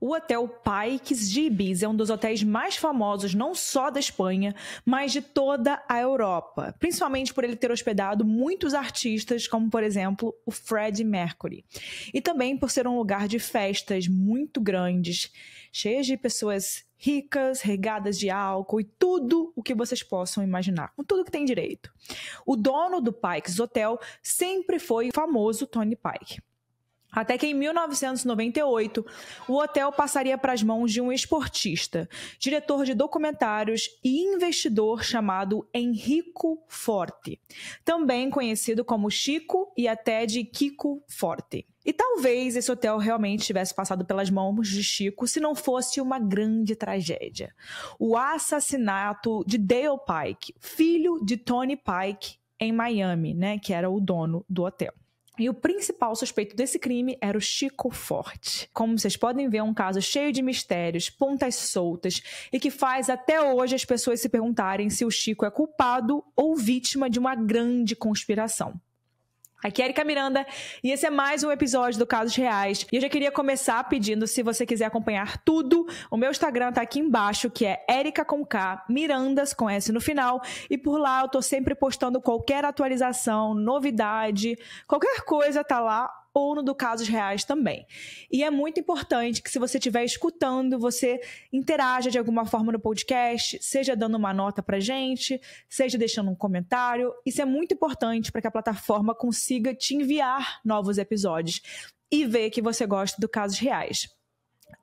O Hotel Pikes de Ibiza é um dos hotéis mais famosos não só da Espanha, mas de toda a Europa, principalmente por ele ter hospedado muitos artistas, como por exemplo o Freddie Mercury, e também por ser um lugar de festas muito grandes, cheias de pessoas ricas, regadas de álcool e tudo o que vocês possam imaginar, com tudo que tem direito. O dono do Pikes Hotel sempre foi o famoso Tony Pike. Até que em 1998, o hotel passaria para as mãos de um esportista, diretor de documentários e investidor chamado Enrico Forte, também conhecido como Chico e até de Kiko Forte. E talvez esse hotel realmente tivesse passado pelas mãos de Chico se não fosse uma grande tragédia. O assassinato de Dale Pike, filho de Tony Pike, em Miami, né, que era o dono do hotel. E o principal suspeito desse crime era o Chico Forte. Como vocês podem ver, é um caso cheio de mistérios, pontas soltas e que faz até hoje as pessoas se perguntarem se o Chico é culpado ou vítima de uma grande conspiração. Aqui é Erika Miranda e esse é mais um episódio do Casos Reais. E eu já queria começar pedindo, se você quiser acompanhar tudo, o meu Instagram tá aqui embaixo, que é Erika com K, Mirandas com S no final. E por lá eu tô sempre postando qualquer atualização, novidade, qualquer coisa tá lá ou no do Casos Reais também. E é muito importante que, se você estiver escutando, você interaja de alguma forma no podcast, seja dando uma nota para gente, seja deixando um comentário. Isso é muito importante para que a plataforma consiga te enviar novos episódios e ver que você gosta do Casos Reais.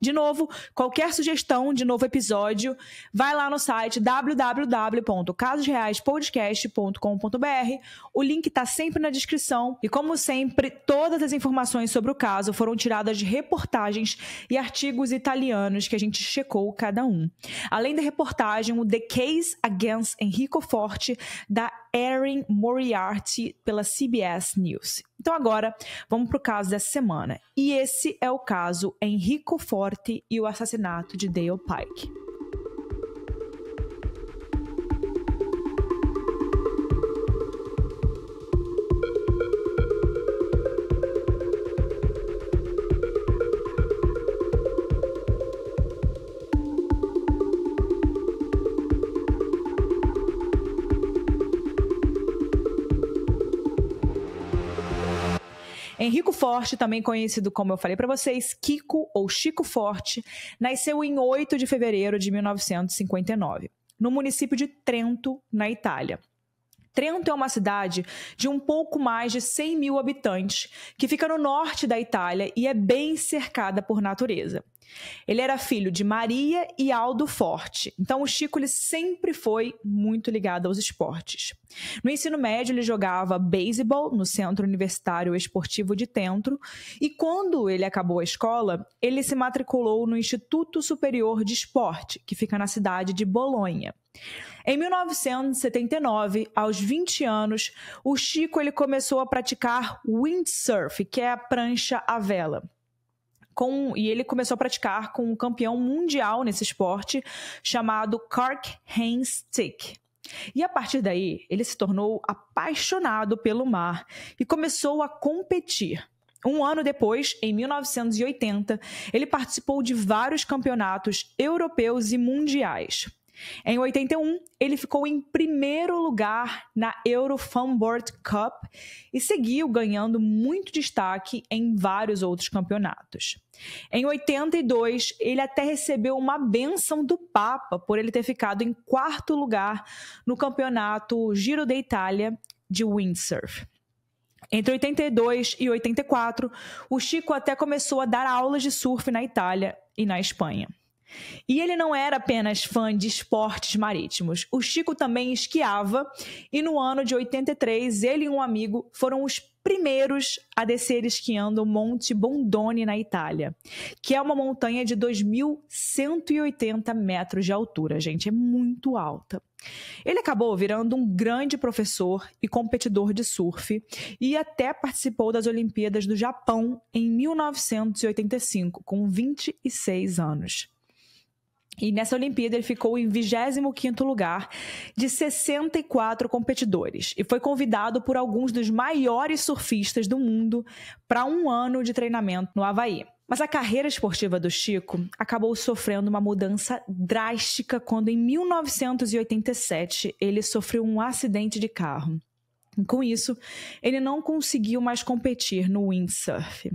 De novo, qualquer sugestão de novo episódio, vai lá no site www.casosreaispodcast.com.br. O link está sempre na descrição. E como sempre, todas as informações sobre o caso foram tiradas de reportagens e artigos italianos que a gente checou cada um. Além da reportagem, o The Case Against Enrico Forte da Erin Moriarty pela CBS News. Então agora vamos para o caso dessa semana. E esse é o caso Henrico Forte e o assassinato de Dale Pike. Henrico Forte, também conhecido como eu falei para vocês, Kiko ou Chico Forte, nasceu em 8 de fevereiro de 1959, no município de Trento, na Itália. Trento é uma cidade de um pouco mais de 100 mil habitantes, que fica no norte da Itália e é bem cercada por natureza. Ele era filho de Maria e Aldo Forte, então o Chico ele sempre foi muito ligado aos esportes. No ensino médio, ele jogava beisebol no Centro Universitário Esportivo de Tentro, e quando ele acabou a escola, ele se matriculou no Instituto Superior de Esporte, que fica na cidade de Bolonha. Em 1979, aos 20 anos, o Chico ele começou a praticar windsurf, que é a prancha à vela com, e ele começou a praticar com um campeão mundial nesse esporte chamado Clark Haynes E a partir daí, ele se tornou apaixonado pelo mar e começou a competir. Um ano depois, em 1980, ele participou de vários campeonatos europeus e mundiais. Em 81, ele ficou em primeiro lugar na Eurofan Cup e seguiu ganhando muito destaque em vários outros campeonatos. Em 82, ele até recebeu uma benção do Papa por ele ter ficado em quarto lugar no campeonato Giro da Itália de windsurf. Entre 82 e 84, o Chico até começou a dar aulas de surf na Itália e na Espanha. E ele não era apenas fã de esportes marítimos. O Chico também esquiava e no ano de 83, ele e um amigo foram os primeiros a descer esquiando o Monte Bondone na Itália, que é uma montanha de 2.180 metros de altura, gente, é muito alta. Ele acabou virando um grande professor e competidor de surf e até participou das Olimpíadas do Japão em 1985, com 26 anos. E nessa Olimpíada ele ficou em 25º lugar de 64 competidores e foi convidado por alguns dos maiores surfistas do mundo para um ano de treinamento no Havaí. Mas a carreira esportiva do Chico acabou sofrendo uma mudança drástica quando em 1987 ele sofreu um acidente de carro. E com isso, ele não conseguiu mais competir no windsurf.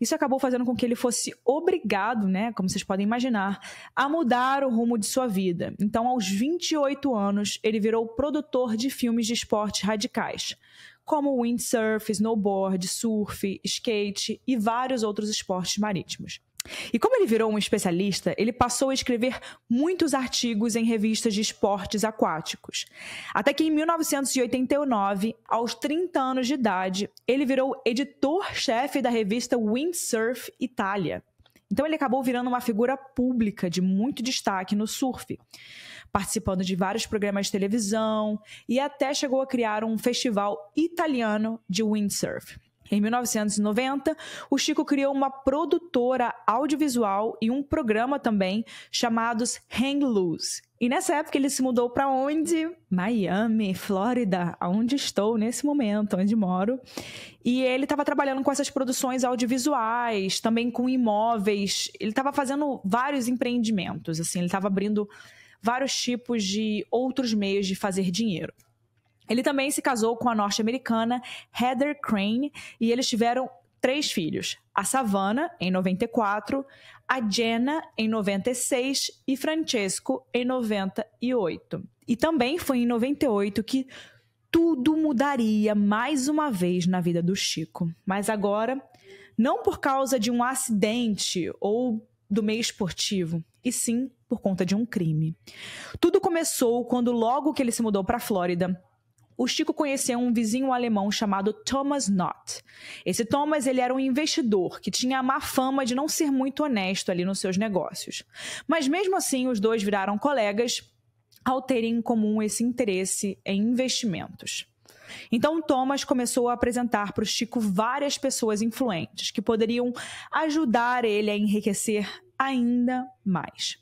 Isso acabou fazendo com que ele fosse obrigado, né, como vocês podem imaginar, a mudar o rumo de sua vida. Então, aos 28 anos, ele virou produtor de filmes de esportes radicais, como windsurf, snowboard, surf, skate e vários outros esportes marítimos. E como ele virou um especialista, ele passou a escrever muitos artigos em revistas de esportes aquáticos. Até que em 1989, aos 30 anos de idade, ele virou editor-chefe da revista Windsurf Itália. Então ele acabou virando uma figura pública de muito destaque no surf, participando de vários programas de televisão e até chegou a criar um festival italiano de windsurf. Em 1990, o Chico criou uma produtora audiovisual e um programa também chamados Hang Loose. E nessa época ele se mudou para onde? Miami, Flórida, onde estou nesse momento, onde moro. E ele estava trabalhando com essas produções audiovisuais, também com imóveis. Ele estava fazendo vários empreendimentos, assim, ele estava abrindo vários tipos de outros meios de fazer dinheiro. Ele também se casou com a norte-americana Heather Crane e eles tiveram três filhos: a Savannah, em 94, a Jenna, em 96 e Francesco, em 98. E também foi em 98 que tudo mudaria mais uma vez na vida do Chico. Mas agora, não por causa de um acidente ou do meio esportivo, e sim por conta de um crime. Tudo começou quando, logo que ele se mudou para a Flórida, o Chico conheceu um vizinho alemão chamado Thomas Knott. Esse Thomas ele era um investidor que tinha a má fama de não ser muito honesto ali nos seus negócios. Mas mesmo assim, os dois viraram colegas ao terem em comum esse interesse em investimentos. Então, Thomas começou a apresentar para o Chico várias pessoas influentes que poderiam ajudar ele a enriquecer ainda mais.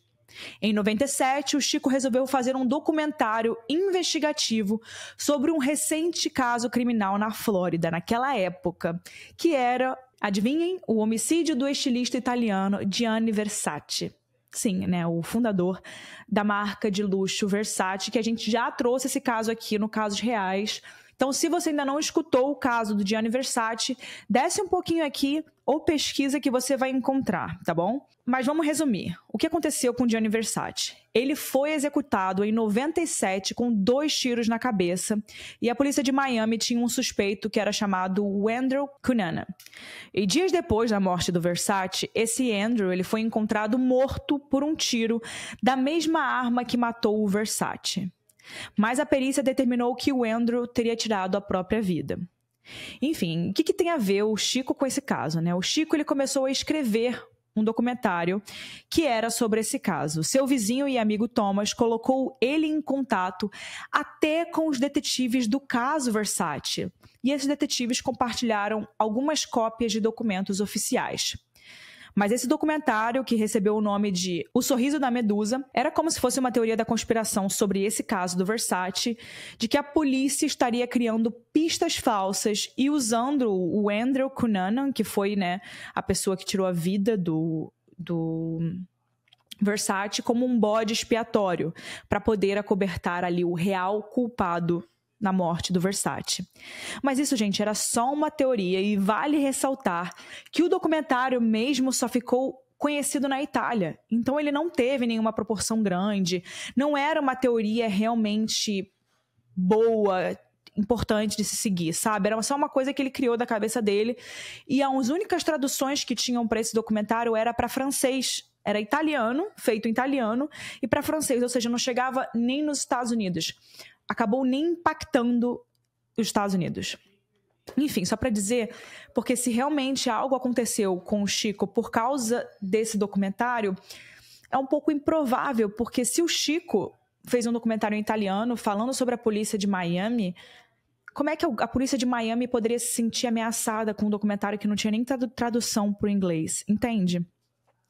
Em 97, o Chico resolveu fazer um documentário investigativo sobre um recente caso criminal na Flórida, naquela época, que era, adivinhem, o homicídio do estilista italiano Gianni Versace. Sim, né, o fundador da marca de luxo Versace, que a gente já trouxe esse caso aqui no Casos Reais então, se você ainda não escutou o caso do Gianni Versace, desce um pouquinho aqui ou pesquisa que você vai encontrar, tá bom? Mas vamos resumir. O que aconteceu com o Gianni Versace? Ele foi executado em 97 com dois tiros na cabeça e a polícia de Miami tinha um suspeito que era chamado Andrew Cunana. E dias depois da morte do Versace, esse Andrew ele foi encontrado morto por um tiro da mesma arma que matou o Versace. Mas a perícia determinou que o Andrew teria tirado a própria vida. Enfim, o que, que tem a ver o Chico com esse caso? Né? O Chico ele começou a escrever um documentário que era sobre esse caso. Seu vizinho e amigo Thomas colocou ele em contato até com os detetives do caso Versace. E esses detetives compartilharam algumas cópias de documentos oficiais. Mas esse documentário, que recebeu o nome de O Sorriso da Medusa, era como se fosse uma teoria da conspiração sobre esse caso do Versace, de que a polícia estaria criando pistas falsas e usando o Andrew Cunanan, que foi né, a pessoa que tirou a vida do. do Versace como um bode expiatório para poder acobertar ali o real culpado na morte do Versace. Mas isso, gente, era só uma teoria e vale ressaltar que o documentário mesmo só ficou conhecido na Itália. Então ele não teve nenhuma proporção grande, não era uma teoria realmente boa, importante de se seguir, sabe? Era só uma coisa que ele criou da cabeça dele. E as únicas traduções que tinham para esse documentário era para francês. Era italiano, feito em italiano, e para francês, ou seja, não chegava nem nos Estados Unidos acabou nem impactando os Estados Unidos. Enfim, só para dizer, porque se realmente algo aconteceu com o Chico por causa desse documentário, é um pouco improvável, porque se o Chico fez um documentário em italiano falando sobre a polícia de Miami, como é que a polícia de Miami poderia se sentir ameaçada com um documentário que não tinha nem tradução para o inglês, entende?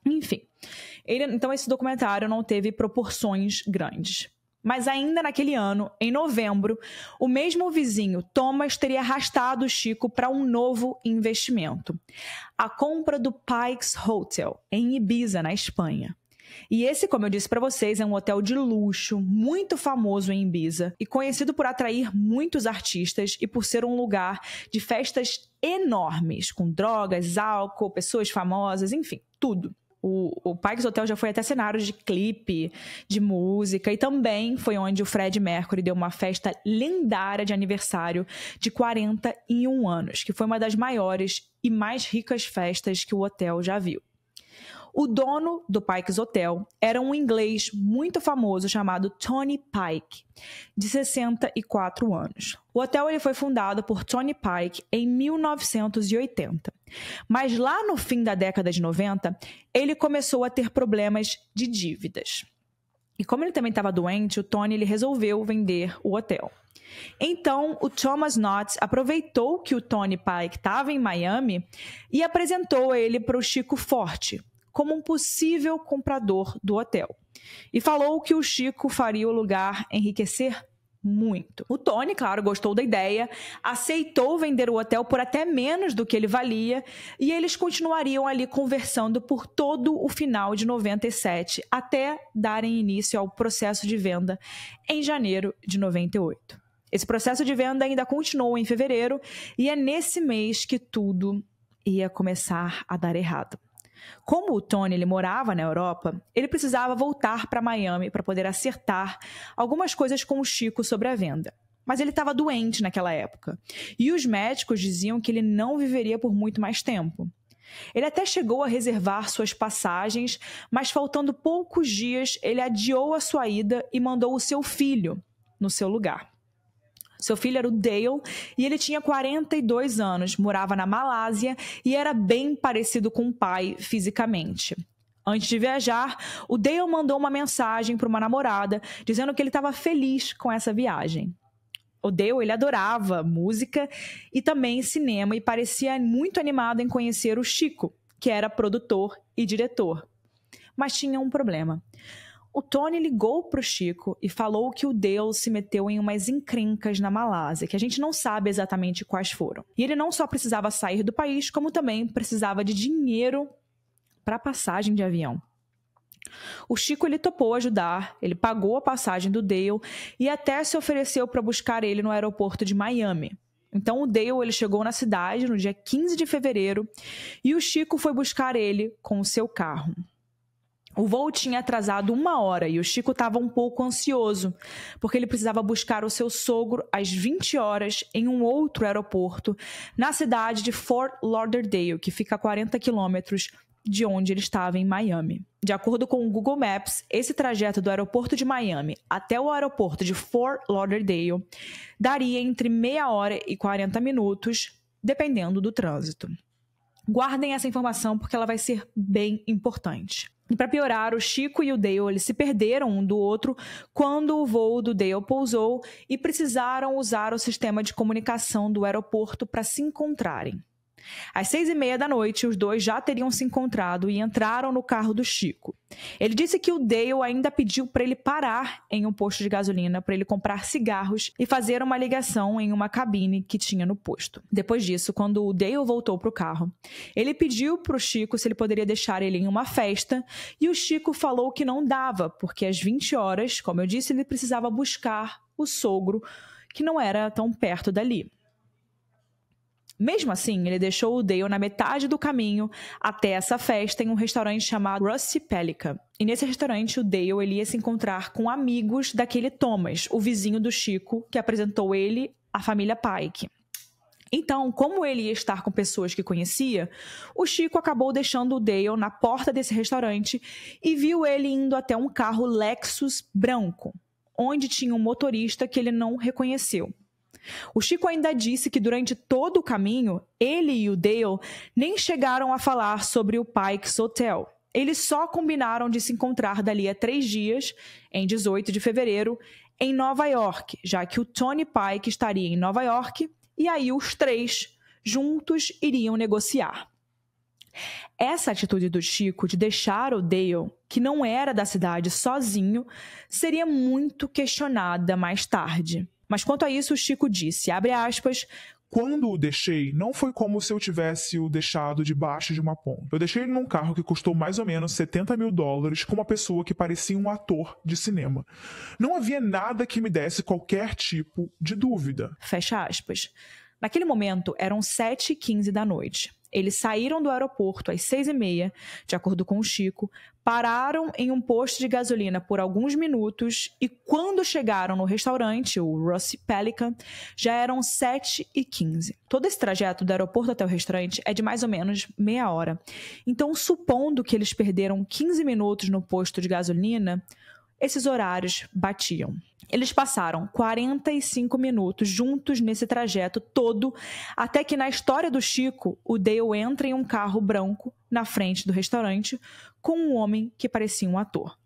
Enfim, ele, então esse documentário não teve proporções grandes. Mas ainda naquele ano, em novembro, o mesmo vizinho, Thomas, teria arrastado Chico para um novo investimento: a compra do Pikes Hotel, em Ibiza, na Espanha. E esse, como eu disse para vocês, é um hotel de luxo, muito famoso em Ibiza e conhecido por atrair muitos artistas e por ser um lugar de festas enormes, com drogas, álcool, pessoas famosas, enfim, tudo. O, o Pikes Hotel já foi até cenário de clipe, de música, e também foi onde o Fred Mercury deu uma festa lendária de aniversário de 41 anos, que foi uma das maiores e mais ricas festas que o hotel já viu. O dono do Pike's Hotel era um inglês muito famoso chamado Tony Pike, de 64 anos. O hotel ele foi fundado por Tony Pike em 1980. Mas lá no fim da década de 90, ele começou a ter problemas de dívidas. E como ele também estava doente, o Tony ele resolveu vender o hotel. Então, o Thomas Knotts aproveitou que o Tony Pike estava em Miami e apresentou ele para o Chico Forte, como um possível comprador do hotel. E falou que o Chico faria o lugar enriquecer muito. O Tony, claro, gostou da ideia, aceitou vender o hotel por até menos do que ele valia e eles continuariam ali conversando por todo o final de 97 até darem início ao processo de venda em janeiro de 98. Esse processo de venda ainda continuou em fevereiro e é nesse mês que tudo ia começar a dar errado. Como o Tony ele morava na Europa, ele precisava voltar para Miami para poder acertar algumas coisas com o Chico sobre a venda. Mas ele estava doente naquela época, e os médicos diziam que ele não viveria por muito mais tempo. Ele até chegou a reservar suas passagens, mas faltando poucos dias, ele adiou a sua ida e mandou o seu filho no seu lugar. Seu filho era o Dale e ele tinha 42 anos, morava na Malásia e era bem parecido com o pai fisicamente. Antes de viajar, o Dale mandou uma mensagem para uma namorada dizendo que ele estava feliz com essa viagem. O Dale, ele adorava música e também cinema e parecia muito animado em conhecer o Chico, que era produtor e diretor. Mas tinha um problema. O Tony ligou pro Chico e falou que o Deus se meteu em umas encrencas na Malásia, que a gente não sabe exatamente quais foram. E ele não só precisava sair do país, como também precisava de dinheiro para passagem de avião. O Chico ele topou ajudar, ele pagou a passagem do Dale e até se ofereceu para buscar ele no aeroporto de Miami. Então o Dale ele chegou na cidade no dia 15 de fevereiro e o Chico foi buscar ele com o seu carro. O voo tinha atrasado uma hora e o Chico estava um pouco ansioso, porque ele precisava buscar o seu sogro às 20 horas em um outro aeroporto, na cidade de Fort Lauderdale, que fica a 40 quilômetros de onde ele estava em Miami. De acordo com o Google Maps, esse trajeto do aeroporto de Miami até o aeroporto de Fort Lauderdale daria entre meia hora e 40 minutos, dependendo do trânsito. Guardem essa informação porque ela vai ser bem importante. E para piorar, o Chico e o Dale eles se perderam um do outro quando o voo do Dale pousou e precisaram usar o sistema de comunicação do aeroporto para se encontrarem. Às seis e meia da noite, os dois já teriam se encontrado e entraram no carro do Chico. Ele disse que o Dale ainda pediu para ele parar em um posto de gasolina para ele comprar cigarros e fazer uma ligação em uma cabine que tinha no posto. Depois disso, quando o Dale voltou para o carro, ele pediu para o Chico se ele poderia deixar ele em uma festa e o Chico falou que não dava, porque às 20 horas, como eu disse, ele precisava buscar o sogro, que não era tão perto dali. Mesmo assim, ele deixou o Dale na metade do caminho até essa festa em um restaurante chamado Rusty Pelican. E nesse restaurante, o Dale ele ia se encontrar com amigos daquele Thomas, o vizinho do Chico, que apresentou ele à família Pike. Então, como ele ia estar com pessoas que conhecia, o Chico acabou deixando o Dale na porta desse restaurante e viu ele indo até um carro Lexus branco, onde tinha um motorista que ele não reconheceu. O Chico ainda disse que durante todo o caminho, ele e o Dale nem chegaram a falar sobre o Pikes Hotel. Eles só combinaram de se encontrar dali a três dias, em 18 de fevereiro, em Nova York, já que o Tony Pike estaria em Nova York, e aí os três juntos iriam negociar. Essa atitude do Chico de deixar o Dale, que não era da cidade, sozinho, seria muito questionada mais tarde. Mas quanto a isso, o Chico disse, abre aspas, quando o deixei, não foi como se eu tivesse o deixado debaixo de uma ponte. Eu deixei ele num carro que custou mais ou menos 70 mil dólares com uma pessoa que parecia um ator de cinema. Não havia nada que me desse qualquer tipo de dúvida. Fecha aspas. Naquele momento, eram 7h15 da noite. Eles saíram do aeroporto às 6h30, de acordo com o Chico, pararam em um posto de gasolina por alguns minutos e quando chegaram no restaurante, o Rusty Pelican, já eram 7 e 15. Todo esse trajeto do aeroporto até o restaurante é de mais ou menos meia hora. Então, supondo que eles perderam 15 minutos no posto de gasolina, esses horários batiam. Eles passaram 45 minutos juntos nesse trajeto todo, até que na história do Chico, o Dale entra em um carro branco na frente do restaurante com um homem que parecia um ator.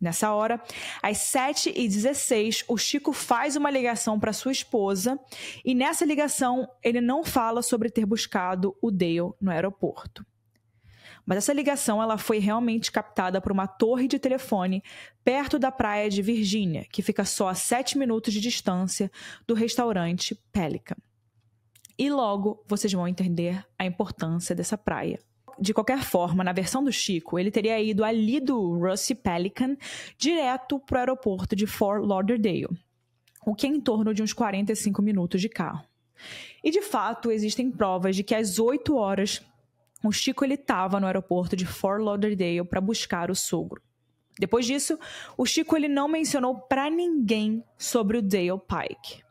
Nessa hora, às 7h16, o Chico faz uma ligação para sua esposa e nessa ligação ele não fala sobre ter buscado o Dale no aeroporto. Mas essa ligação ela foi realmente captada por uma torre de telefone perto da praia de Virgínia, que fica só a 7 minutos de distância do restaurante Pelican. E logo vocês vão entender a importância dessa praia de qualquer forma, na versão do Chico, ele teria ido ali do Rusty Pelican direto para o aeroporto de Fort Lauderdale, o que é em torno de uns 45 minutos de carro. E de fato, existem provas de que às 8 horas o Chico ele estava no aeroporto de Fort Lauderdale para buscar o sogro. Depois disso, o Chico ele não mencionou para ninguém sobre o Dale Pike.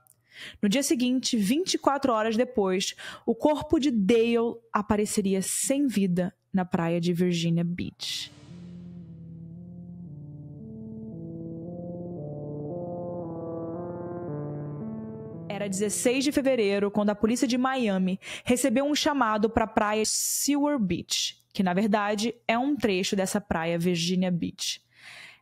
No dia seguinte, 24 horas depois, o corpo de Dale apareceria sem vida na praia de Virginia Beach. Era 16 de fevereiro quando a polícia de Miami recebeu um chamado para a praia Seward Beach, que na verdade é um trecho dessa praia Virginia Beach.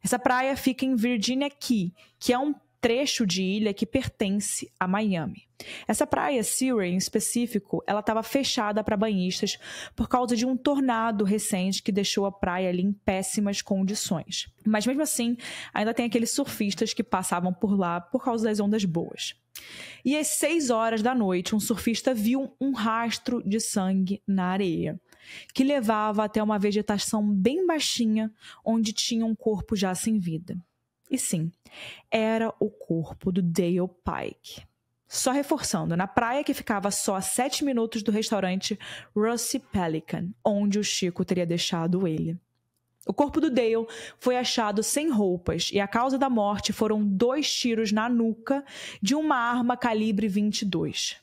Essa praia fica em Virginia Key, que é um trecho de ilha que pertence a Miami. Essa praia Seward em específico, ela estava fechada para banhistas por causa de um tornado recente que deixou a praia ali em péssimas condições. Mas mesmo assim, ainda tem aqueles surfistas que passavam por lá por causa das ondas boas. E às 6 horas da noite, um surfista viu um rastro de sangue na areia, que levava até uma vegetação bem baixinha, onde tinha um corpo já sem vida. E sim, era o corpo do Dale Pike. Só reforçando, na praia que ficava só a 7 minutos do restaurante Rusty Pelican, onde o Chico teria deixado ele. O corpo do Dale foi achado sem roupas e a causa da morte foram dois tiros na nuca de uma arma calibre 22.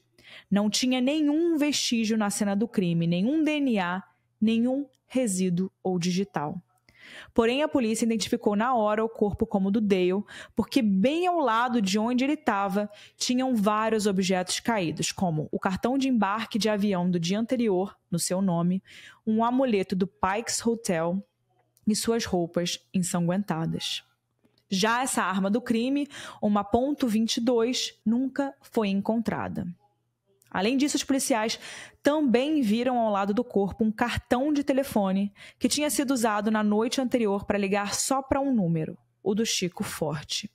Não tinha nenhum vestígio na cena do crime, nenhum DNA, nenhum resíduo ou digital. Porém, a polícia identificou na hora o corpo como o do Dale, porque bem ao lado de onde ele estava tinham vários objetos caídos, como o cartão de embarque de avião do dia anterior, no seu nome, um amuleto do Pikes Hotel, e suas roupas ensanguentadas. Já essa arma do crime, uma .22, nunca foi encontrada. Além disso, os policiais também viram ao lado do corpo um cartão de telefone que tinha sido usado na noite anterior para ligar só para um número, o do Chico Forte.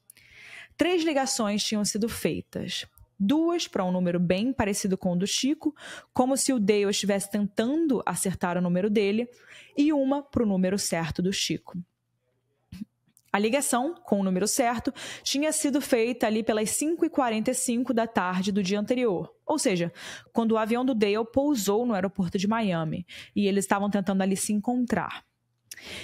Três ligações tinham sido feitas, duas para um número bem parecido com o do Chico, como se o Dale estivesse tentando acertar o número dele, e uma para o número certo do Chico. A ligação, com o número certo, tinha sido feita ali pelas 5h45 da tarde do dia anterior, ou seja, quando o avião do Dale pousou no aeroporto de Miami e eles estavam tentando ali se encontrar.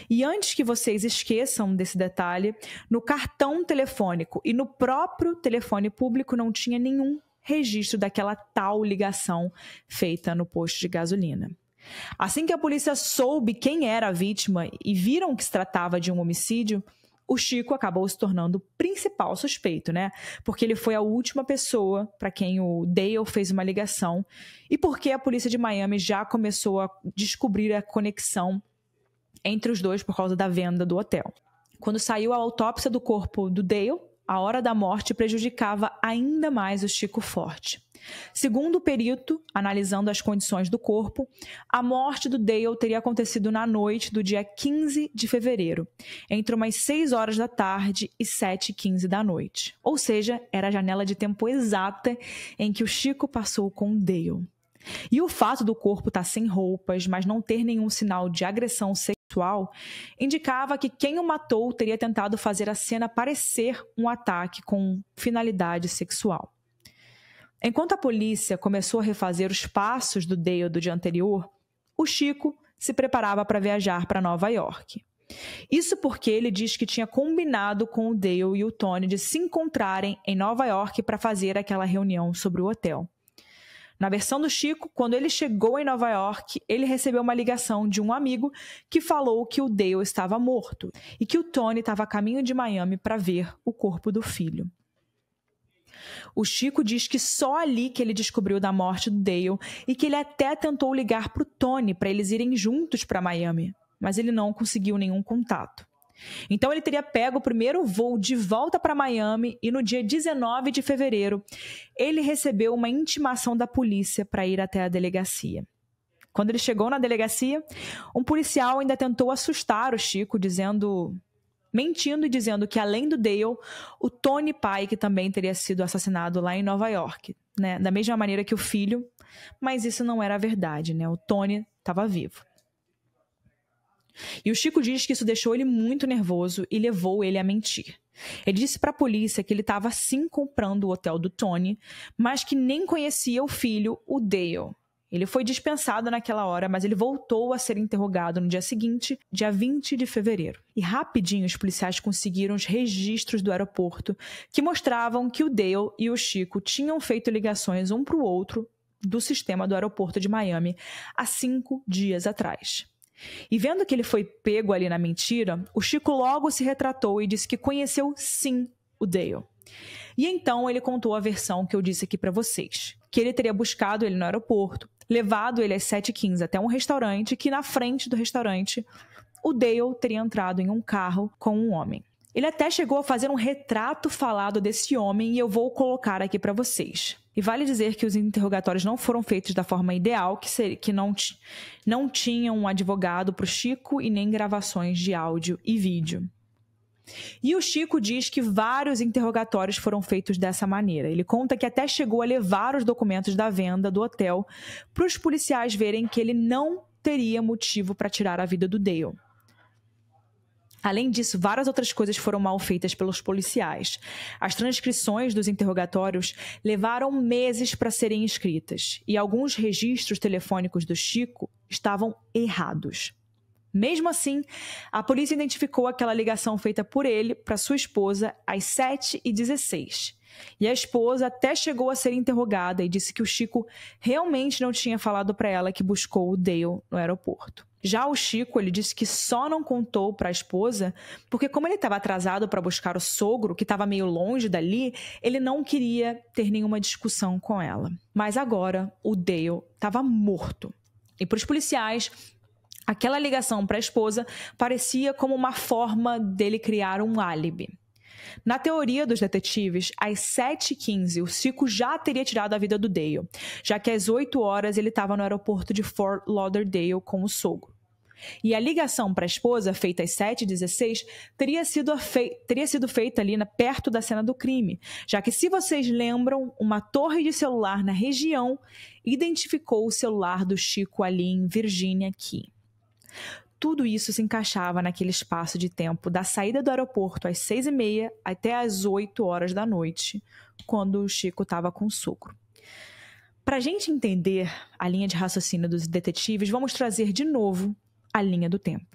E antes que vocês esqueçam desse detalhe, no cartão telefônico e no próprio telefone público não tinha nenhum registro daquela tal ligação feita no posto de gasolina. Assim que a polícia soube quem era a vítima e viram que se tratava de um homicídio, o Chico acabou se tornando o principal suspeito, né? Porque ele foi a última pessoa para quem o Dale fez uma ligação e porque a polícia de Miami já começou a descobrir a conexão entre os dois por causa da venda do hotel. Quando saiu a autópsia do corpo do Dale, a hora da morte prejudicava ainda mais o Chico Forte. Segundo o perito, analisando as condições do corpo, a morte do Dale teria acontecido na noite do dia 15 de fevereiro, entre umas 6 horas da tarde e 7 e 15 da noite. Ou seja, era a janela de tempo exata em que o Chico passou com o Dale. E o fato do corpo estar tá sem roupas, mas não ter nenhum sinal de agressão sexual sexual indicava que quem o matou teria tentado fazer a cena parecer um ataque com finalidade sexual. Enquanto a polícia começou a refazer os passos do Dale do dia anterior, o Chico se preparava para viajar para Nova York. Isso porque ele diz que tinha combinado com o Dale e o Tony de se encontrarem em Nova York para fazer aquela reunião sobre o hotel. Na versão do Chico, quando ele chegou em Nova York, ele recebeu uma ligação de um amigo que falou que o Dale estava morto e que o Tony estava a caminho de Miami para ver o corpo do filho. O Chico diz que só ali que ele descobriu da morte do Dale e que ele até tentou ligar para o Tony para eles irem juntos para Miami, mas ele não conseguiu nenhum contato. Então ele teria pego o primeiro voo de volta para Miami e no dia 19 de fevereiro ele recebeu uma intimação da polícia para ir até a delegacia. Quando ele chegou na delegacia, um policial ainda tentou assustar o Chico, dizendo. mentindo e dizendo que, além do Dale, o Tony Pike também teria sido assassinado lá em Nova York, né? Da mesma maneira que o filho, mas isso não era verdade, né? O Tony estava vivo. E o Chico diz que isso deixou ele muito nervoso e levou ele a mentir. Ele disse para a polícia que ele estava sim comprando o hotel do Tony, mas que nem conhecia o filho, o Dale. Ele foi dispensado naquela hora, mas ele voltou a ser interrogado no dia seguinte, dia 20 de fevereiro. E rapidinho os policiais conseguiram os registros do aeroporto que mostravam que o Dale e o Chico tinham feito ligações um para o outro do sistema do aeroporto de Miami há cinco dias atrás. E vendo que ele foi pego ali na mentira, o Chico logo se retratou e disse que conheceu sim o Dale. E então ele contou a versão que eu disse aqui para vocês, que ele teria buscado ele no aeroporto, levado ele às 7h15 até um restaurante, que na frente do restaurante o Dale teria entrado em um carro com um homem. Ele até chegou a fazer um retrato falado desse homem e eu vou colocar aqui para vocês. E vale dizer que os interrogatórios não foram feitos da forma ideal, que, ser, que não, não tinham um advogado para o Chico e nem gravações de áudio e vídeo. E o Chico diz que vários interrogatórios foram feitos dessa maneira. Ele conta que até chegou a levar os documentos da venda do hotel para os policiais verem que ele não teria motivo para tirar a vida do Dale. Além disso, várias outras coisas foram mal feitas pelos policiais. As transcrições dos interrogatórios levaram meses para serem escritas, e alguns registros telefônicos do Chico estavam errados. Mesmo assim, a polícia identificou aquela ligação feita por ele para sua esposa às 7h16. E a esposa até chegou a ser interrogada e disse que o Chico realmente não tinha falado para ela que buscou o Dale no aeroporto. Já o Chico, ele disse que só não contou para a esposa, porque como ele estava atrasado para buscar o sogro, que estava meio longe dali, ele não queria ter nenhuma discussão com ela. Mas agora o Dale estava morto. E para os policiais, aquela ligação para a esposa parecia como uma forma dele criar um álibi. Na teoria dos detetives, às 7h15, o Cico já teria tirado a vida do Dale, já que às 8 horas ele estava no aeroporto de Fort Lauderdale com o sogro. E a ligação para a esposa, feita às 7h16, teria sido, teria sido feita ali na, perto da cena do crime, já que, se vocês lembram, uma torre de celular na região identificou o celular do Chico ali em Virgínia Key tudo isso se encaixava naquele espaço de tempo da saída do aeroporto às seis e meia até às oito horas da noite, quando o Chico estava com o sogro. Para a gente entender a linha de raciocínio dos detetives, vamos trazer de novo a linha do tempo.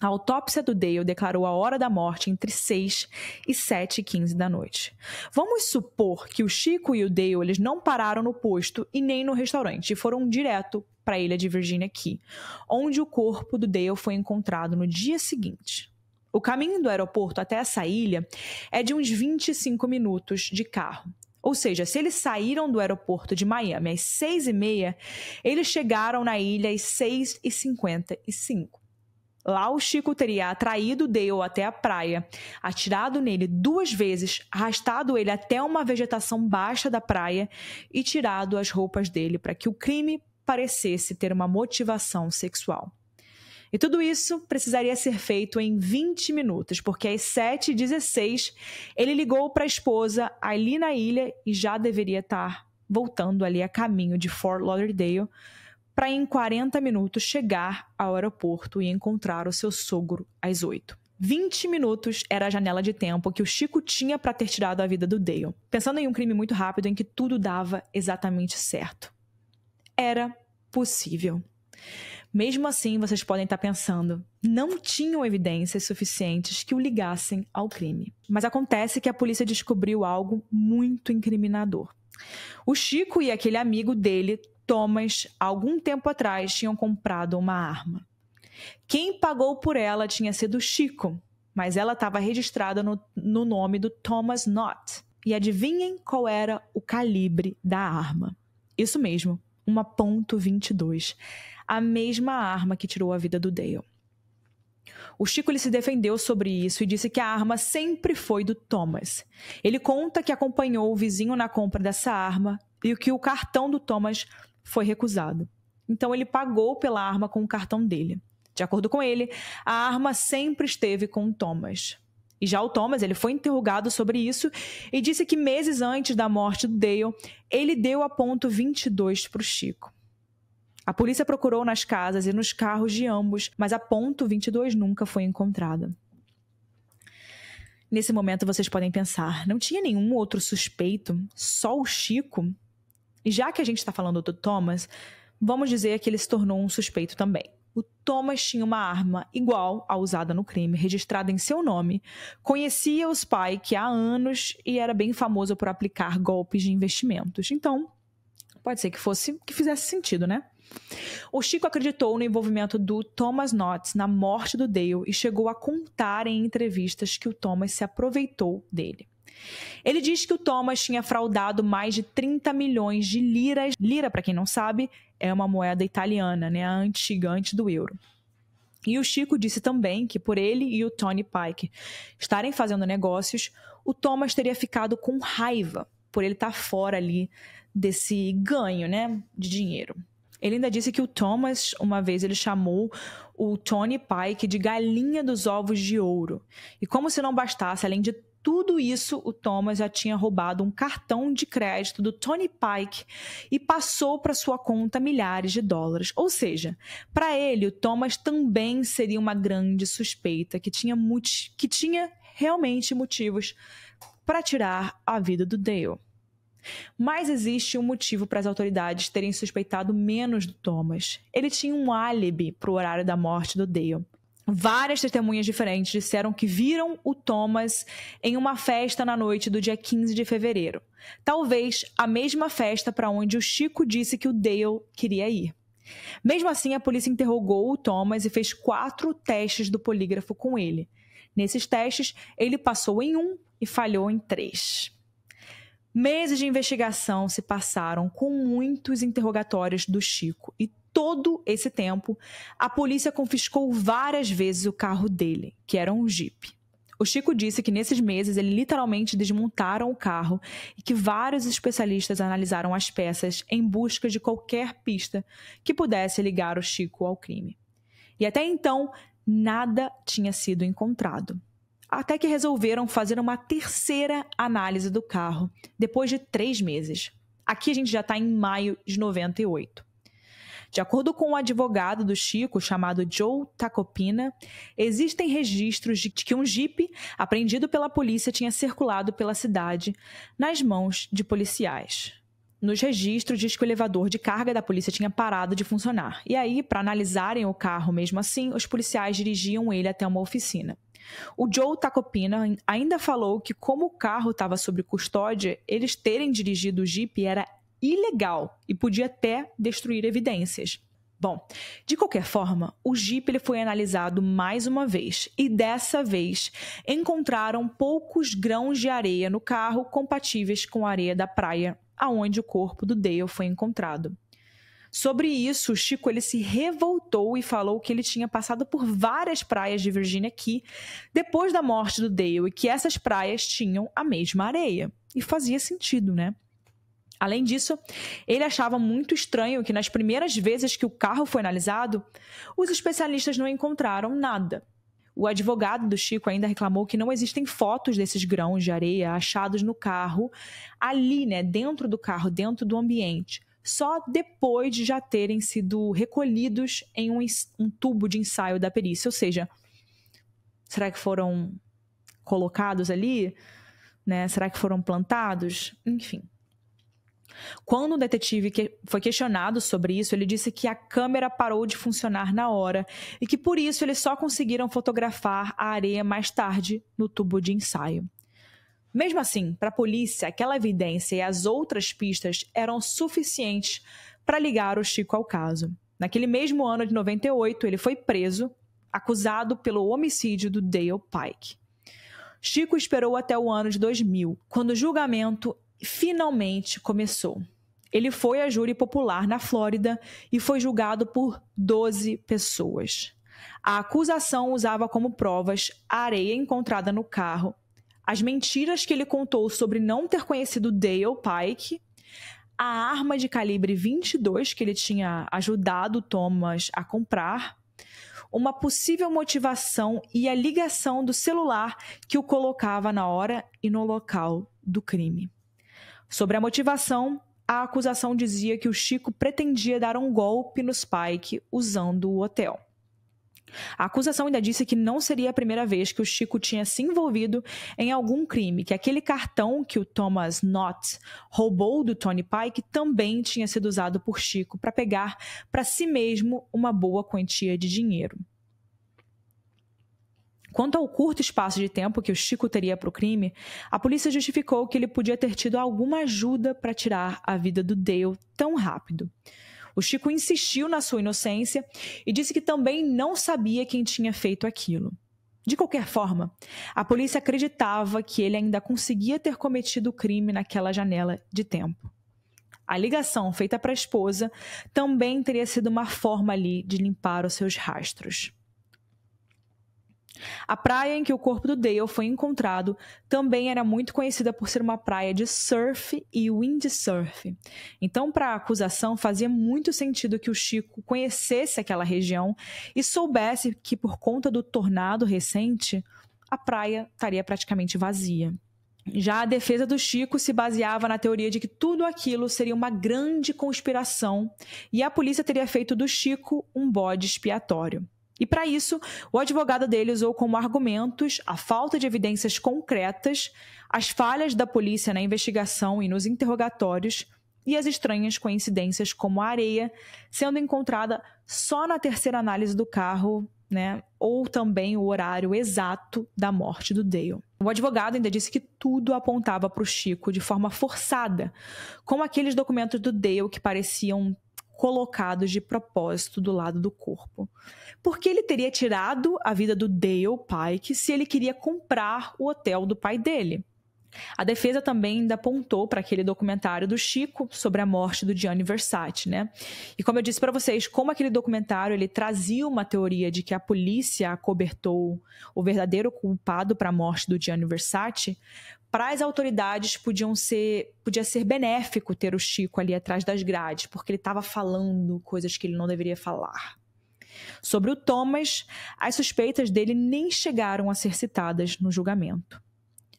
A autópsia do Dale declarou a hora da morte entre 6 e 7 e 15 da noite. Vamos supor que o Chico e o Dale eles não pararam no posto e nem no restaurante, e foram direto para a ilha de Virginia Key, onde o corpo do Dale foi encontrado no dia seguinte. O caminho do aeroporto até essa ilha é de uns 25 minutos de carro. Ou seja, se eles saíram do aeroporto de Miami às 6h30, eles chegaram na ilha às 6h55. Lá o Chico teria atraído Dale até a praia, atirado nele duas vezes, arrastado ele até uma vegetação baixa da praia e tirado as roupas dele para que o crime parecesse ter uma motivação sexual. E tudo isso precisaria ser feito em 20 minutos, porque às 7h16 ele ligou para a esposa ali na ilha e já deveria estar voltando ali a caminho de Fort Lauderdale para em 40 minutos chegar ao aeroporto e encontrar o seu sogro às 8. 20 minutos era a janela de tempo que o Chico tinha para ter tirado a vida do Dale, pensando em um crime muito rápido em que tudo dava exatamente certo era possível. Mesmo assim, vocês podem estar pensando, não tinham evidências suficientes que o ligassem ao crime. Mas acontece que a polícia descobriu algo muito incriminador. O Chico e aquele amigo dele, Thomas, algum tempo atrás tinham comprado uma arma. Quem pagou por ela tinha sido o Chico, mas ela estava registrada no, no nome do Thomas Knott. E adivinhem qual era o calibre da arma? Isso mesmo, uma .22, a mesma arma que tirou a vida do Dale. O Chico ele se defendeu sobre isso e disse que a arma sempre foi do Thomas. Ele conta que acompanhou o vizinho na compra dessa arma e que o cartão do Thomas foi recusado. Então ele pagou pela arma com o cartão dele. De acordo com ele, a arma sempre esteve com o Thomas. E já o Thomas, ele foi interrogado sobre isso e disse que meses antes da morte do Dale, ele deu a ponto 22 para o Chico. A polícia procurou nas casas e nos carros de ambos, mas a ponto 22 nunca foi encontrada. Nesse momento vocês podem pensar, não tinha nenhum outro suspeito, só o Chico? E já que a gente está falando do Thomas, vamos dizer que ele se tornou um suspeito também o Thomas tinha uma arma igual à usada no crime, registrada em seu nome, conhecia os pai que há anos e era bem famoso por aplicar golpes de investimentos. Então, pode ser que fosse que fizesse sentido, né? O Chico acreditou no envolvimento do Thomas Knotts na morte do Dale e chegou a contar em entrevistas que o Thomas se aproveitou dele. Ele diz que o Thomas tinha fraudado mais de 30 milhões de liras, lira para quem não sabe, é uma moeda italiana, né, a antiga, antes do euro. E o Chico disse também que por ele e o Tony Pike estarem fazendo negócios, o Thomas teria ficado com raiva por ele estar tá fora ali desse ganho, né, de dinheiro. Ele ainda disse que o Thomas, uma vez, ele chamou o Tony Pike de galinha dos ovos de ouro. E como se não bastasse, além de tudo isso, o Thomas já tinha roubado um cartão de crédito do Tony Pike e passou para sua conta milhares de dólares. Ou seja, para ele, o Thomas também seria uma grande suspeita que tinha, que tinha realmente motivos para tirar a vida do Dale. Mas existe um motivo para as autoridades terem suspeitado menos do Thomas. Ele tinha um álibi para o horário da morte do Dale. Várias testemunhas diferentes disseram que viram o Thomas em uma festa na noite do dia 15 de fevereiro. Talvez a mesma festa para onde o Chico disse que o Dale queria ir. Mesmo assim, a polícia interrogou o Thomas e fez quatro testes do polígrafo com ele. Nesses testes, ele passou em um e falhou em três. Meses de investigação se passaram com muitos interrogatórios do Chico e todo esse tempo, a polícia confiscou várias vezes o carro dele, que era um Jeep. O Chico disse que nesses meses ele literalmente desmontaram o carro e que vários especialistas analisaram as peças em busca de qualquer pista que pudesse ligar o Chico ao crime. E até então, nada tinha sido encontrado. Até que resolveram fazer uma terceira análise do carro, depois de três meses. Aqui a gente já está em maio de 98. De acordo com o um advogado do Chico, chamado Joe Tacopina, existem registros de que um jipe apreendido pela polícia tinha circulado pela cidade nas mãos de policiais. Nos registros diz que o elevador de carga da polícia tinha parado de funcionar. E aí, para analisarem o carro mesmo assim, os policiais dirigiam ele até uma oficina. O Joe Tacopina ainda falou que, como o carro estava sob custódia, eles terem dirigido o Jeep era ilegal e podia até destruir evidências. Bom, de qualquer forma, o Jeep ele foi analisado mais uma vez e dessa vez encontraram poucos grãos de areia no carro compatíveis com a areia da praia aonde o corpo do Dale foi encontrado. Sobre isso, Chico ele se revoltou e falou que ele tinha passado por várias praias de Virgínia aqui depois da morte do Dale e que essas praias tinham a mesma areia. E fazia sentido, né? Além disso, ele achava muito estranho que nas primeiras vezes que o carro foi analisado, os especialistas não encontraram nada. O advogado do Chico ainda reclamou que não existem fotos desses grãos de areia achados no carro, ali, né, dentro do carro, dentro do ambiente, só depois de já terem sido recolhidos em um, um tubo de ensaio da perícia. Ou seja, será que foram colocados ali? Né? Será que foram plantados? Enfim. Quando o detetive foi questionado sobre isso, ele disse que a câmera parou de funcionar na hora e que por isso eles só conseguiram fotografar a areia mais tarde no tubo de ensaio. Mesmo assim, para a polícia, aquela evidência e as outras pistas eram suficientes para ligar o Chico ao caso. Naquele mesmo ano de 98, ele foi preso, acusado pelo homicídio do Dale Pike. Chico esperou até o ano de 2000, quando o julgamento finalmente começou. Ele foi a júri popular na Flórida e foi julgado por 12 pessoas. A acusação usava como provas a areia encontrada no carro, as mentiras que ele contou sobre não ter conhecido Dale Pike, a arma de calibre 22 que ele tinha ajudado Thomas a comprar, uma possível motivação e a ligação do celular que o colocava na hora e no local do crime. Sobre a motivação, a acusação dizia que o Chico pretendia dar um golpe no Spike usando o hotel. A acusação ainda disse que não seria a primeira vez que o Chico tinha se envolvido em algum crime, que aquele cartão que o Thomas Knott roubou do Tony Pike também tinha sido usado por Chico para pegar para si mesmo uma boa quantia de dinheiro. Quanto ao curto espaço de tempo que o Chico teria para o crime, a polícia justificou que ele podia ter tido alguma ajuda para tirar a vida do Dale tão rápido. O Chico insistiu na sua inocência e disse que também não sabia quem tinha feito aquilo. De qualquer forma, a polícia acreditava que ele ainda conseguia ter cometido o crime naquela janela de tempo. A ligação feita para a esposa também teria sido uma forma ali de limpar os seus rastros. A praia em que o corpo do Dale foi encontrado também era muito conhecida por ser uma praia de surf e windsurf. Então, para a acusação, fazia muito sentido que o Chico conhecesse aquela região e soubesse que, por conta do tornado recente, a praia estaria praticamente vazia. Já a defesa do Chico se baseava na teoria de que tudo aquilo seria uma grande conspiração e a polícia teria feito do Chico um bode expiatório. E para isso, o advogado dele usou como argumentos a falta de evidências concretas, as falhas da polícia na investigação e nos interrogatórios e as estranhas coincidências como a areia sendo encontrada só na terceira análise do carro, né, ou também o horário exato da morte do Dale. O advogado ainda disse que tudo apontava para o Chico de forma forçada, como aqueles documentos do Dale que pareciam colocados de propósito do lado do corpo. Porque ele teria tirado a vida do Dale Pike se ele queria comprar o hotel do pai dele. A defesa também ainda apontou para aquele documentário do Chico sobre a morte do Gianni Versace, né? E como eu disse para vocês, como aquele documentário ele trazia uma teoria de que a polícia acobertou o verdadeiro culpado para a morte do Gianni Versace, para as autoridades podiam ser, podia ser benéfico ter o Chico ali atrás das grades, porque ele estava falando coisas que ele não deveria falar. Sobre o Thomas, as suspeitas dele nem chegaram a ser citadas no julgamento.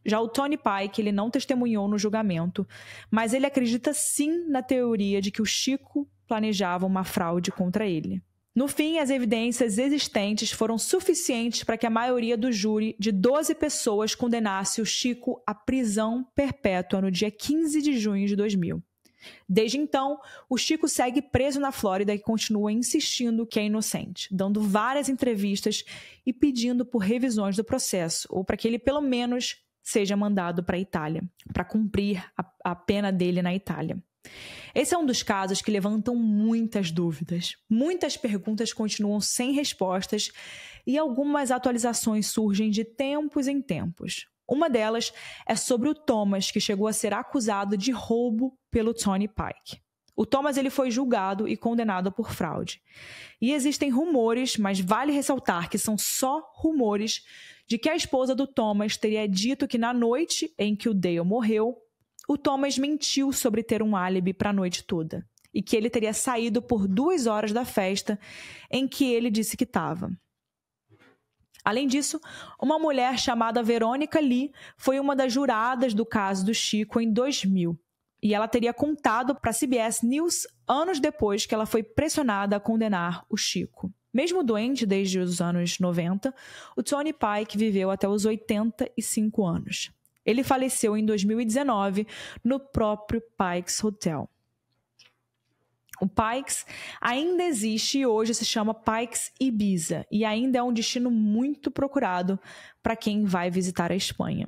Já o Tony Pike, ele não testemunhou no julgamento, mas ele acredita sim na teoria de que o Chico planejava uma fraude contra ele. No fim, as evidências existentes foram suficientes para que a maioria do júri de 12 pessoas condenasse o Chico à prisão perpétua no dia 15 de junho de 2000. Desde então, o Chico segue preso na Flórida e continua insistindo que é inocente, dando várias entrevistas e pedindo por revisões do processo, ou para que ele pelo menos seja mandado para a Itália, para cumprir a, a pena dele na Itália. Esse é um dos casos que levantam muitas dúvidas. Muitas perguntas continuam sem respostas e algumas atualizações surgem de tempos em tempos. Uma delas é sobre o Thomas, que chegou a ser acusado de roubo pelo Tony Pike. O Thomas ele foi julgado e condenado por fraude. E existem rumores, mas vale ressaltar que são só rumores de que a esposa do Thomas teria dito que na noite em que o Dale morreu, o Thomas mentiu sobre ter um álibi para a noite toda e que ele teria saído por duas horas da festa em que ele disse que estava. Além disso, uma mulher chamada Verônica Lee foi uma das juradas do caso do Chico em 2000 e ela teria contado para a CBS News anos depois que ela foi pressionada a condenar o Chico. Mesmo doente desde os anos 90, o Tony Pike viveu até os 85 anos. Ele faleceu em 2019 no próprio Pikes Hotel. O Pikes ainda existe e hoje se chama Pikes Ibiza e ainda é um destino muito procurado para quem vai visitar a Espanha.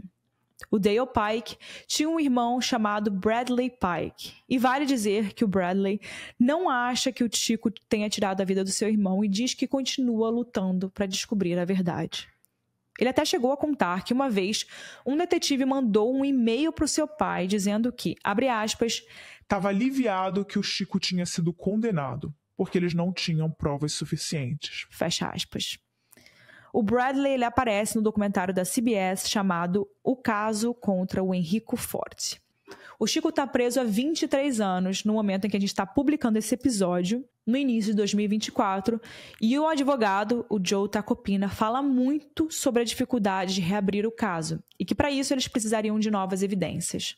O Dale Pike tinha um irmão chamado Bradley Pike. E vale dizer que o Bradley não acha que o Tico tenha tirado a vida do seu irmão e diz que continua lutando para descobrir a verdade. Ele até chegou a contar que uma vez um detetive mandou um e-mail para o seu pai dizendo que, abre aspas, estava aliviado que o Chico tinha sido condenado, porque eles não tinham provas suficientes. Fecha aspas. O Bradley ele aparece no documentário da CBS chamado O Caso contra o Henrico Forte. O Chico está preso há 23 anos, no momento em que a gente está publicando esse episódio, no início de 2024, e o advogado, o Joe Tacopina, fala muito sobre a dificuldade de reabrir o caso e que para isso eles precisariam de novas evidências.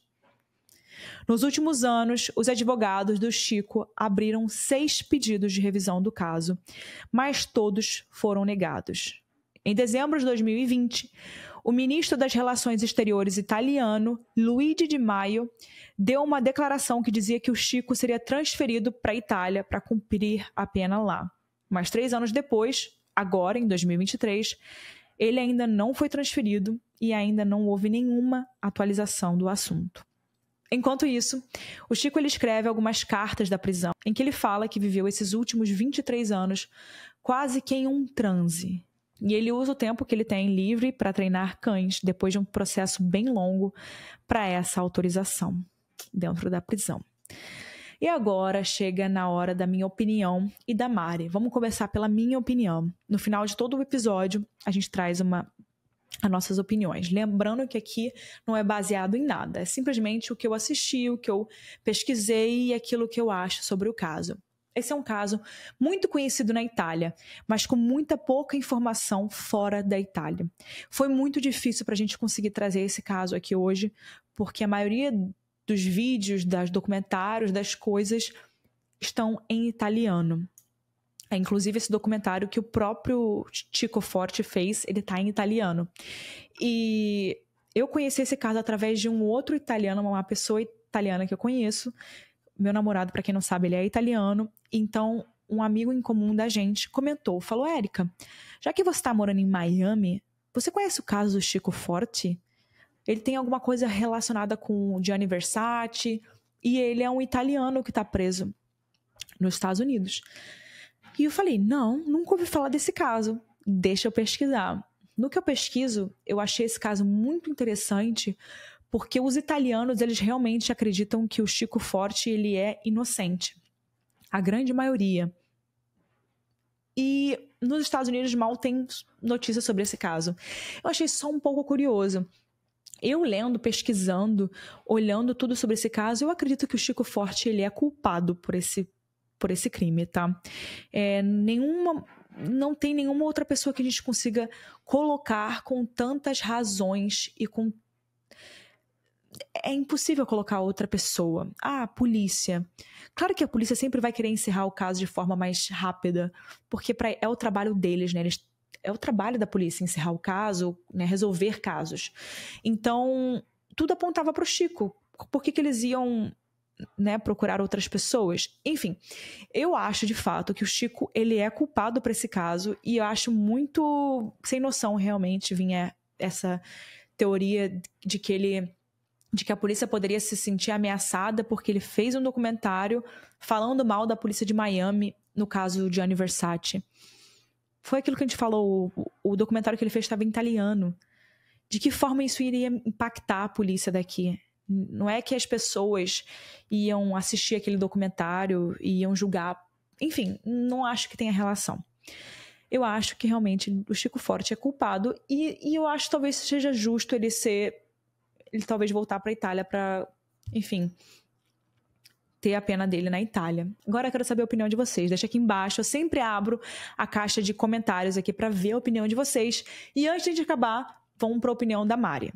Nos últimos anos, os advogados do Chico abriram seis pedidos de revisão do caso, mas todos foram negados. Em dezembro de 2020, o ministro das Relações Exteriores italiano, Luigi Di Maio, deu uma declaração que dizia que o Chico seria transferido para a Itália para cumprir a pena lá. Mas três anos depois, agora em 2023, ele ainda não foi transferido e ainda não houve nenhuma atualização do assunto. Enquanto isso, o Chico ele escreve algumas cartas da prisão em que ele fala que viveu esses últimos 23 anos quase que em um transe, e ele usa o tempo que ele tem livre para treinar cães, depois de um processo bem longo para essa autorização dentro da prisão. E agora chega na hora da minha opinião e da Mari. Vamos começar pela minha opinião. No final de todo o episódio, a gente traz uma as nossas opiniões. Lembrando que aqui não é baseado em nada, é simplesmente o que eu assisti, o que eu pesquisei e aquilo que eu acho sobre o caso. Esse é um caso muito conhecido na Itália, mas com muita pouca informação fora da Itália. Foi muito difícil para a gente conseguir trazer esse caso aqui hoje, porque a maioria dos vídeos, dos documentários, das coisas estão em italiano. É, inclusive, esse documentário que o próprio Chico Forte fez, ele está em italiano. E eu conheci esse caso através de um outro italiano, uma pessoa italiana que eu conheço. Meu namorado, para quem não sabe, ele é italiano então, um amigo em comum da gente comentou, falou: Érica, já que você está morando em Miami, você conhece o caso do Chico Forte? Ele tem alguma coisa relacionada com Gianni Versace e ele é um italiano que está preso nos Estados Unidos. E eu falei: não, nunca ouvi falar desse caso, deixa eu pesquisar. No que eu pesquiso, eu achei esse caso muito interessante porque os italianos eles realmente acreditam que o Chico Forte ele é inocente a grande maioria. E nos Estados Unidos mal tem notícia sobre esse caso. Eu achei só um pouco curioso. Eu lendo, pesquisando, olhando tudo sobre esse caso, eu acredito que o Chico Forte ele é culpado por esse, por esse crime, tá? É, nenhuma, não tem nenhuma outra pessoa que a gente consiga colocar com tantas razões e com é impossível colocar outra pessoa. Ah, polícia. Claro que a polícia sempre vai querer encerrar o caso de forma mais rápida, porque pra, é o trabalho deles, né? Eles, é o trabalho da polícia encerrar o caso, né? resolver casos. Então, tudo apontava para o Chico. Por que, que eles iam né, procurar outras pessoas. Enfim, eu acho de fato que o Chico ele é culpado para esse caso e eu acho muito sem noção realmente vinha essa teoria de que ele de que a polícia poderia se sentir ameaçada porque ele fez um documentário falando mal da polícia de Miami no caso de Aniversati. Foi aquilo que a gente falou, o, o documentário que ele fez estava em italiano. De que forma isso iria impactar a polícia daqui? Não é que as pessoas iam assistir aquele documentário e iam julgar. Enfim, não acho que tenha relação. Eu acho que realmente o Chico Forte é culpado e, e eu acho que talvez seja justo ele ser ele talvez voltar para a Itália para, enfim, ter a pena dele na Itália. Agora eu quero saber a opinião de vocês. Deixa aqui embaixo, eu sempre abro a caixa de comentários aqui para ver a opinião de vocês. E antes de acabar, vamos para a opinião da Mari.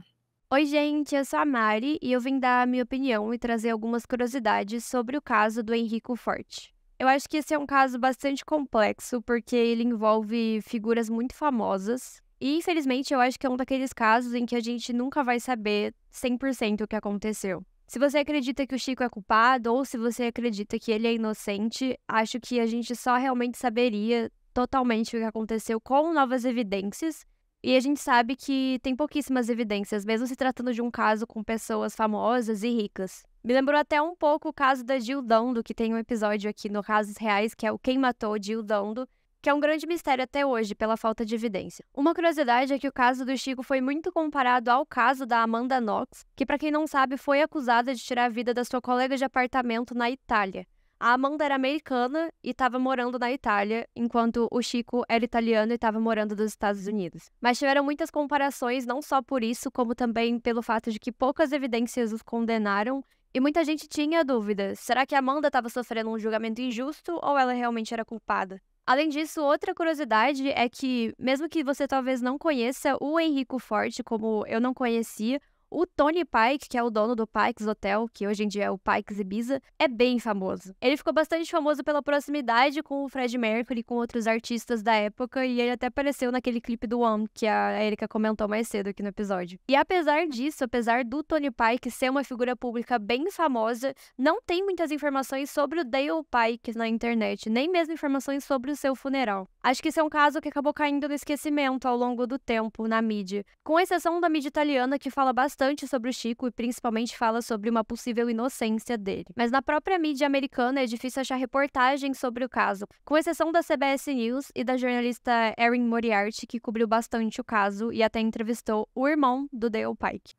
Oi, gente, eu sou a Mari e eu vim dar a minha opinião e trazer algumas curiosidades sobre o caso do Henrico Forte. Eu acho que esse é um caso bastante complexo porque ele envolve figuras muito famosas e infelizmente eu acho que é um daqueles casos em que a gente nunca vai saber 100% o que aconteceu. Se você acredita que o Chico é culpado ou se você acredita que ele é inocente, acho que a gente só realmente saberia totalmente o que aconteceu com novas evidências. E a gente sabe que tem pouquíssimas evidências, mesmo se tratando de um caso com pessoas famosas e ricas. Me lembrou até um pouco o caso da Gildando, que tem um episódio aqui no Casos Reais, que é o Quem Matou Gildando, que é um grande mistério até hoje pela falta de evidência. Uma curiosidade é que o caso do Chico foi muito comparado ao caso da Amanda Knox, que, para quem não sabe, foi acusada de tirar a vida da sua colega de apartamento na Itália. A Amanda era americana e estava morando na Itália, enquanto o Chico era italiano e estava morando nos Estados Unidos. Mas tiveram muitas comparações, não só por isso, como também pelo fato de que poucas evidências os condenaram. E muita gente tinha dúvida: será que a Amanda estava sofrendo um julgamento injusto ou ela realmente era culpada? Além disso, outra curiosidade é que, mesmo que você talvez não conheça o Henrico Forte, como eu não conhecia, o Tony Pike, que é o dono do Pikes Hotel, que hoje em dia é o Pikes Ibiza, é bem famoso. Ele ficou bastante famoso pela proximidade com o Fred Mercury e com outros artistas da época, e ele até apareceu naquele clipe do One, que a Erika comentou mais cedo aqui no episódio. E apesar disso, apesar do Tony Pike ser uma figura pública bem famosa, não tem muitas informações sobre o Dale Pike na internet, nem mesmo informações sobre o seu funeral. Acho que isso é um caso que acabou caindo no esquecimento ao longo do tempo na mídia, com exceção da mídia italiana que fala bastante bastante sobre o Chico e principalmente fala sobre uma possível inocência dele. Mas na própria mídia americana é difícil achar reportagens sobre o caso, com exceção da CBS News e da jornalista Erin Moriarty, que cobriu bastante o caso e até entrevistou o irmão do Dale Pike.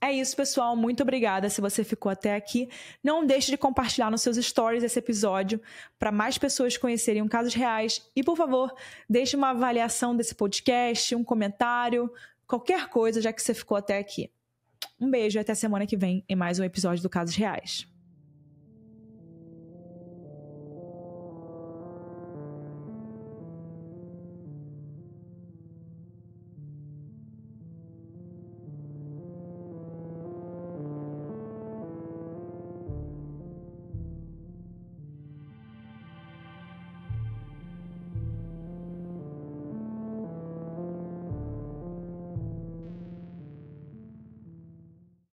É isso, pessoal. Muito obrigada se você ficou até aqui. Não deixe de compartilhar nos seus stories esse episódio para mais pessoas conhecerem casos reais. E, por favor, deixe uma avaliação desse podcast, um comentário qualquer coisa, já que você ficou até aqui. Um beijo e até semana que vem em mais um episódio do Casos Reais.